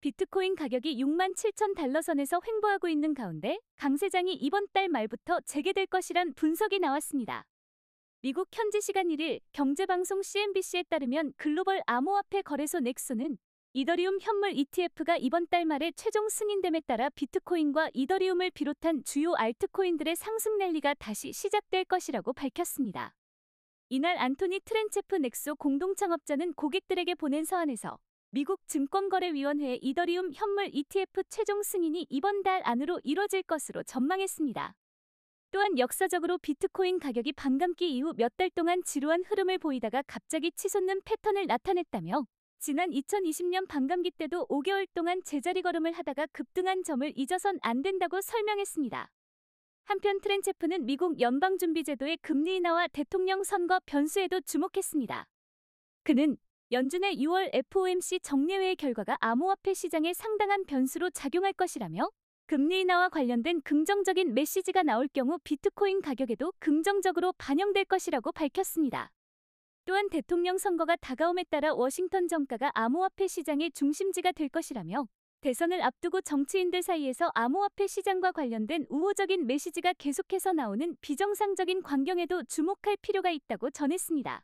비트코인 가격이 6만 7천 달러 선에서 횡보하고 있는 가운데 강 세장이 이번 달 말부터 재개될 것이란 분석이 나왔습니다. 미국 현지 시간 1일 경제방송 CNBC에 따르면 글로벌 암호화폐 거래소 넥소는 이더리움 현물 ETF가 이번 달 말에 최종 승인됨에 따라 비트코인과 이더리움을 비롯한 주요 알트코인들의 상승 랠리가 다시 시작될 것이라고 밝혔습니다. 이날 안토니 트렌체프 넥소 공동창업자는 고객들에게 보낸 서한에서 미국 증권거래위원회 이더리움 현물 ETF 최종 승인이 이번 달 안으로 이뤄질 것으로 전망했습니다. 또한 역사적으로 비트코인 가격이 반감기 이후 몇 달 동안 지루한 흐름을 보이다가 갑자기 치솟는 패턴을 나타냈다며 지난 2020년 반감기 때도 5개월 동안 제자리 걸음을 하다가 급등한 점을 잊어선 안 된다고 설명했습니다. 한편 트렌체프는 미국 연방준비제도의 금리 인하와 대통령 선거 변수에도 주목했습니다. 그는 연준의 6월 FOMC 정례회의 결과가 암호화폐 시장에 상당한 변수로 작용할 것이라며 금리 인하와 관련된 긍정적인 메시지가 나올 경우 비트코인 가격에도 긍정적으로 반영될 것이라고 밝혔습니다. 또한 대통령 선거가 다가옴에 따라 워싱턴 정가가 암호화폐 시장의 중심지가 될 것이라며 대선을 앞두고 정치인들 사이에서 암호화폐 시장과 관련된 우호적인 메시지가 계속해서 나오는 비정상적인 광경에도 주목할 필요가 있다고 전했습니다.